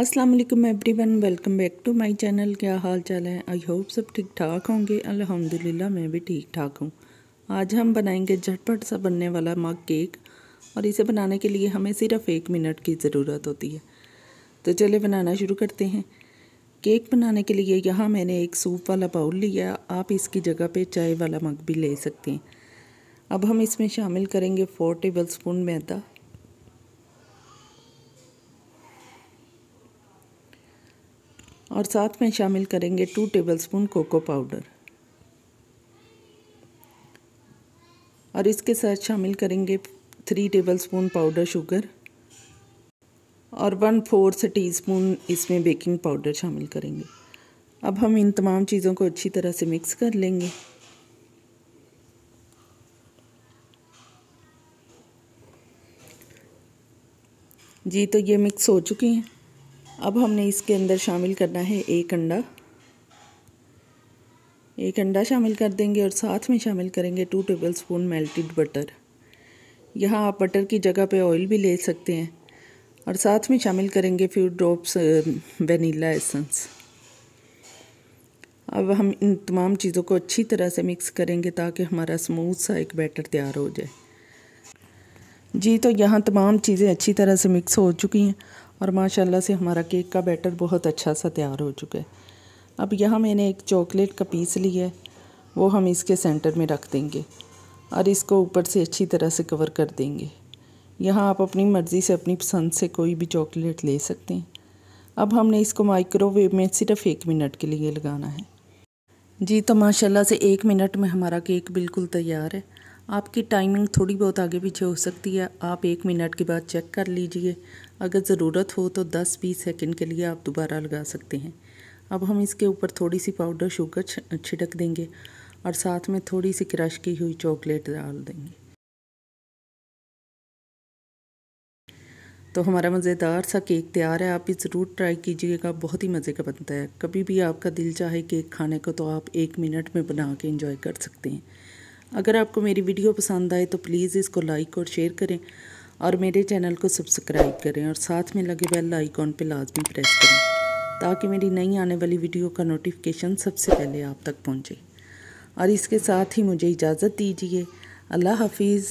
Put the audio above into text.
अस्सलाम वालेकुम everyone welcome back to my channel क्या हाल चाल है आई होप सब ठीक ठाक होंगे अल्हम्दुलिल्लाह मैं भी ठीक ठाक हूँ आज हम बनाएंगे झटपट सा बनने वाला मग केक और इसे बनाने के लिए हमें सिर्फ एक मिनट की ज़रूरत होती है तो चले बनाना शुरू करते हैं केक बनाने के लिए यहाँ मैंने एक सूप वाला बाउल लिया आप इसकी जगह पर चाय वाला मग भी ले सकते हैं अब हम इसमें शामिल करेंगे फ़ोर टेबल स्पून मैदा और साथ में शामिल करेंगे टू टेबलस्पून कोको पाउडर और इसके साथ शामिल करेंगे थ्री टेबलस्पून पाउडर शुगर और वन फोर्थ टीस्पून इसमें बेकिंग पाउडर शामिल करेंगे अब हम इन तमाम चीज़ों को अच्छी तरह से मिक्स कर लेंगे जी तो ये मिक्स हो चुकी हैं अब हमने इसके अंदर शामिल करना है एक अंडा एक अंडा शामिल कर देंगे और साथ में शामिल करेंगे two tablespoon melted butter यहाँ आप बटर की जगह पे ऑयल भी ले सकते हैं और साथ में शामिल करेंगे फ्यू ड्रॉप्स वनीला एसेंस अब हम इन तमाम चीज़ों को अच्छी तरह से मिक्स करेंगे ताकि हमारा स्मूथ सा एक बैटर तैयार हो जाए जी तो यहाँ तमाम चीज़ें अच्छी तरह से मिक्स हो चुकी हैं और माशाल्लाह से हमारा केक का बैटर बहुत अच्छा सा तैयार हो चुका है अब यहाँ मैंने एक चॉकलेट का पीस लिया है वो हम इसके सेंटर में रख देंगे और इसको ऊपर से अच्छी तरह से कवर कर देंगे यहाँ आप अपनी मर्ज़ी से अपनी पसंद से कोई भी चॉकलेट ले सकते हैं अब हमने इसको माइक्रोवेव में सिर्फ एक मिनट के लिए लगाना है जी तो माशाल्लाह से एक मिनट में हमारा केक बिल्कुल तैयार है आपकी टाइमिंग थोड़ी बहुत आगे पीछे हो सकती है आप एक मिनट के बाद चेक कर लीजिए अगर ज़रूरत हो तो 10-20 सेकंड के लिए आप दोबारा लगा सकते हैं अब हम इसके ऊपर थोड़ी सी पाउडर शुगर छिड़क देंगे और साथ में थोड़ी सी क्रश की हुई चॉकलेट डाल देंगे तो हमारा मज़ेदार सा केक तैयार है आप भी ज़रूर ट्राई कीजिएगा बहुत ही मज़े का बनता है कभी भी आपका दिल चाहे केक खाने को तो आप एक मिनट में बना के इंजॉय कर सकते हैं अगर आपको मेरी वीडियो पसंद आए तो प्लीज़ इसको लाइक और शेयर करें और मेरे चैनल को सब्सक्राइब करें और साथ में लगे बेल आइकॉन पर लाजमी प्रेस करें ताकि मेरी नई आने वाली वीडियो का नोटिफिकेशन सबसे पहले आप तक पहुँचे और इसके साथ ही मुझे इजाज़त दीजिए अल्लाह हाफिज़